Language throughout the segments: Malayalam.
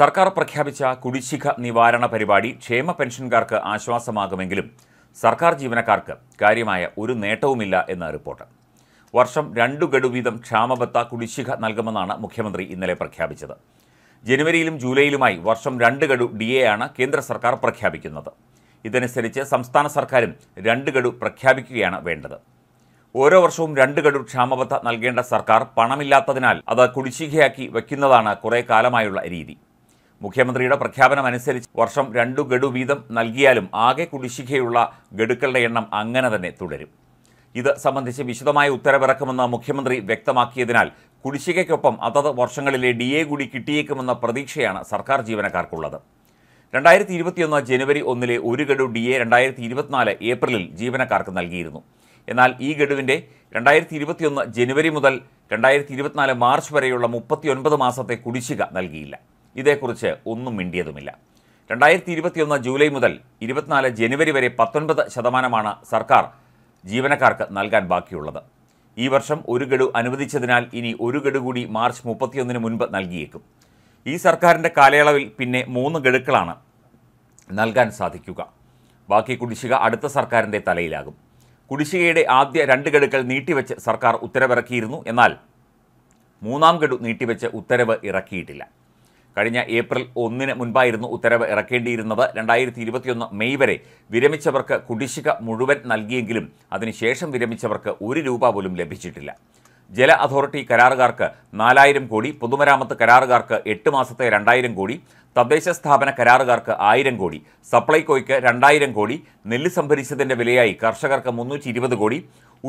സർക്കാർ പ്രഖ്യാപിച്ച കുടിശ്ശിക നിവാരണ പരിപാടി ക്ഷേമ പെൻഷൻകാർക്ക് ആശ്വാസമാകുമെങ്കിലും സർക്കാർ ജീവനക്കാർക്ക് കാര്യമായ ഒരു നേട്ടവുമില്ല എന്ന റിപ്പോർട്ട് വർഷം രണ്ടു ഗഡു വീതം ക്ഷാമബത്ത കുടിശ്ശിക നൽകുമെന്നാണ് മുഖ്യമന്ത്രി ഇന്നലെ പ്രഖ്യാപിച്ചത് ജനുവരിയിലും ജൂലൈയിലുമായി വർഷം രണ്ട് ഗഡു ഡി ആണ് കേന്ദ്ര സർക്കാർ പ്രഖ്യാപിക്കുന്നത് ഇതനുസരിച്ച് സംസ്ഥാന സർക്കാരും രണ്ട് ഗഡു പ്രഖ്യാപിക്കുകയാണ് വേണ്ടത് ഓരോ വർഷവും രണ്ട് ഗഡു ക്ഷാമബത്ത നൽകേണ്ട സർക്കാർ പണമില്ലാത്തതിനാൽ അത് കുടിശ്ശികയാക്കി വയ്ക്കുന്നതാണ് കുറേ കാലമായുള്ള രീതി മുഖ്യമന്ത്രിയുടെ പ്രഖ്യാപനം അനുസരിച്ച് വർഷം രണ്ടു ഗഡു വീതം നൽകിയാലും ആകെ കുടിശ്ശികയുള്ള ഗഡുക്കളുടെ എണ്ണം അങ്ങനെ തന്നെ തുടരും ഇത് സംബന്ധിച്ച് വിശദമായ ഉത്തരവിറക്കുമെന്ന് മുഖ്യമന്ത്രി വ്യക്തമാക്കിയതിനാൽ കുടിശ്ശികയ്ക്കൊപ്പം അതത് വർഷങ്ങളിലെ ഡി എ കൂടി കിട്ടിയേക്കുമെന്ന പ്രതീക്ഷയാണ് സർക്കാർ ജീവനക്കാർക്കുള്ളത് രണ്ടായിരത്തി ഇരുപത്തിയൊന്ന് ജനുവരി ഒന്നിലെ ഒരു ഗഡു ഡി എ രണ്ടായിരത്തി ഇരുപത്തിനാല് ഏപ്രിലിൽ ജീവനക്കാർക്ക് നൽകിയിരുന്നു എന്നാൽ ഈ ഗഡുവിൻ്റെ രണ്ടായിരത്തി ഇരുപത്തിയൊന്ന് ജനുവരി മുതൽ രണ്ടായിരത്തി ഇരുപത്തിനാല് മാർച്ച് വരെയുള്ള മുപ്പത്തിയൊൻപത് മാസത്തെ കുടിശ്ശിക നൽകിയില്ല ഇതേക്കുറിച്ച് ഒന്നും മിണ്ടിയതുമില്ല രണ്ടായിരത്തി ഇരുപത്തിയൊന്ന് ജൂലൈ മുതൽ ഇരുപത്തിനാല് ജനുവരി വരെ പത്തൊൻപത് ശതമാനമാണ് സർക്കാർ ജീവനക്കാർക്ക് നൽകാൻ ബാക്കിയുള്ളത് ഈ വർഷം ഒരു ഗഡു അനുവദിച്ചതിനാൽ ഇനി ഒരു ഗഡു കൂടി മാർച്ച് മുപ്പത്തിയൊന്നിന് മുൻപ് നൽകിയേക്കും ഈ സർക്കാരിൻ്റെ കാലയളവിൽ പിന്നെ മൂന്ന് ഗഡുക്കളാണ് നൽകാൻ സാധിക്കുക ബാക്കി കുടിശ്ശിക അടുത്ത സർക്കാരിൻ്റെ തലയിലാകും കുടിശ്ശികയുടെ ആദ്യ രണ്ട് ഗഡുക്കൾ നീട്ടിവെച്ച് സർക്കാർ ഉത്തരവിറക്കിയിരുന്നു എന്നാൽ മൂന്നാം ഗഡു നീട്ടിവെച്ച് ഉത്തരവ് ഇറക്കിയിട്ടില്ല കഴിഞ്ഞ ഏപ്രിൽ ഒന്നിന് മുൻപായിരുന്നു ഉത്തരവ് ഇറക്കേണ്ടിയിരുന്നത് രണ്ടായിരത്തി ഇരുപത്തിയൊന്ന് മെയ് വരെ വിരമിച്ചവർക്ക് കുടിശ്ശിക മുഴുവൻ നൽകിയെങ്കിലും അതിനുശേഷം വിരമിച്ചവർക്ക് ഒരു രൂപ പോലും ലഭിച്ചിട്ടില്ല ജല അതോറിറ്റി കരാറുകാർക്ക് നാലായിരം കോടി പൊതുമരാമത്ത് കരാറുകാർക്ക് എട്ട് മാസത്തെ രണ്ടായിരം കോടി തദ്ദേശ സ്ഥാപന കരാറുകാർക്ക് ആയിരം കോടി സപ്ലൈകോയ്ക്ക് രണ്ടായിരം കോടി നെല്ല് സംഭരിച്ചതിൻ്റെ വിലയായി കർഷകർക്ക് മുന്നൂറ്റി കോടി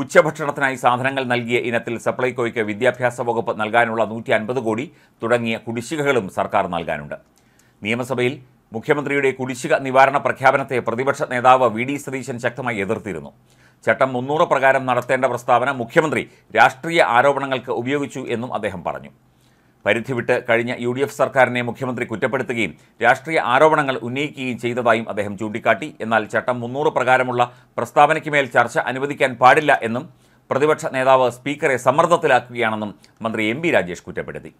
ഉച്ചഭക്ഷണത്തിനായി സാധനങ്ങൾ നൽകിയ ഇനത്തിൽ സപ്ലൈകോയ്ക്ക് വിദ്യാഭ്യാസ വകുപ്പ് നൽകാനുള്ള നൂറ്റി അൻപത് കോടി തുടങ്ങിയ കുടിശ്ശികകളും സർക്കാർ നൽകാനുണ്ട് നിയമസഭയിൽ മുഖ്യമന്ത്രിയുടെ കുടിശ്ശിക നിവാരണ പ്രഖ്യാപനത്തെ പ്രതിപക്ഷ നേതാവ് വി ഡി സതീശൻ ശക്തമായി എതിർത്തിരുന്നു ചട്ടം മുന്നൂറ് പ്രകാരം നടത്തേണ്ട പ്രസ്താവന മുഖ്യമന്ത്രി രാഷ്ട്രീയ ആരോപണങ്ങൾക്ക് ഉപയോഗിച്ചു എന്നും അദ്ദേഹം പറഞ്ഞു പരിധിവിട്ട് കഴിഞ്ഞ യു സർക്കാരിനെ മുഖ്യമന്ത്രി കുറ്റപ്പെടുത്തുകയും രാഷ്ട്രീയ ആരോപണങ്ങൾ ഉന്നയിക്കുകയും ചെയ്തതായും അദ്ദേഹം ചൂണ്ടിക്കാട്ടി എന്നാൽ ചട്ടം മുന്നൂറ് പ്രകാരമുള്ള പ്രസ്താവനയ്ക്ക് മേൽ ചർച്ച അനുവദിക്കാൻ പാടില്ല എന്നും പ്രതിപക്ഷ നേതാവ് സ്പീക്കറെ സമ്മർദ്ദത്തിലാക്കുകയാണെന്നും മന്ത്രി എം രാജേഷ് കുറ്റപ്പെടുത്തി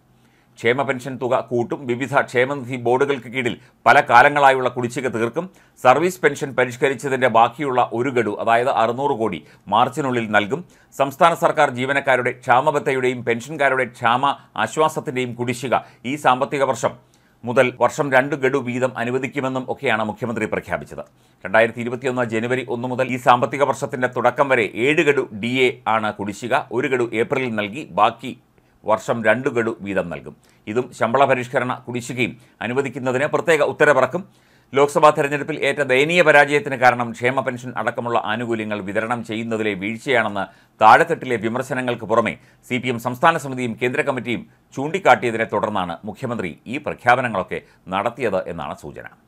ക്ഷേമ പെൻഷൻ തുക കൂട്ടും വിവിധ ക്ഷേമനിധി ബോർഡുകൾക്ക് കീഴിൽ പല കാലങ്ങളായുള്ള കുടിശ്ശിക തീർക്കും സർവീസ് പെൻഷൻ പരിഷ്കരിച്ചതിൻ്റെ ബാക്കിയുള്ള ഒരു ഗഡു അതായത് അറുന്നൂറ് കോടി മാർച്ചിനുള്ളിൽ നൽകും സംസ്ഥാന സർക്കാർ ജീവനക്കാരുടെ ക്ഷാമബത്തയുടെയും പെൻഷൻകാരുടെ ക്ഷാമ ആശ്വാസത്തിൻ്റെയും കുടിശ്ശിക ഈ സാമ്പത്തിക വർഷം മുതൽ വർഷം രണ്ട് ഗഡു വീതം അനുവദിക്കുമെന്നും ഒക്കെയാണ് മുഖ്യമന്ത്രി പ്രഖ്യാപിച്ചത് രണ്ടായിരത്തി ഇരുപത്തിയൊന്ന് ജനുവരി ഒന്ന് മുതൽ ഈ സാമ്പത്തിക വർഷത്തിന്റെ തുടക്കം വരെ ഏഴ് ഗഡു ഡി ആണ് കുടിശ്ശിക ഒരു ഗഡു ഏപ്രിലിൽ നൽകി ബാക്കി വർഷം രണ്ട് ഗഡു വീതം നൽകും ഇതും ശമ്പള പരിഷ്കരണ കുടിശ്ശികയും അനുവദിക്കുന്നതിന് പ്രത്യേക ഉത്തരവിറക്കും ലോക്സഭാ തെരഞ്ഞെടുപ്പിൽ ഏറ്റ ദയനീയ പരാജയത്തിന് കാരണം ക്ഷേമ പെൻഷൻ അടക്കമുള്ള ആനുകൂല്യങ്ങൾ വിതരണം ചെയ്യുന്നതിലെ വീഴ്ചയാണെന്ന് താഴെത്തട്ടിലെ വിമർശനങ്ങൾക്ക് പുറമെ സി പി എം സംസ്ഥാന സമിതിയും കേന്ദ്ര കമ്മിറ്റിയും ചൂണ്ടിക്കാട്ടിയതിനെ തുടർന്നാണ് മുഖ്യമന്ത്രി ഈ പ്രഖ്യാപനങ്ങളൊക്കെ നടത്തിയത് എന്നാണ് സൂചന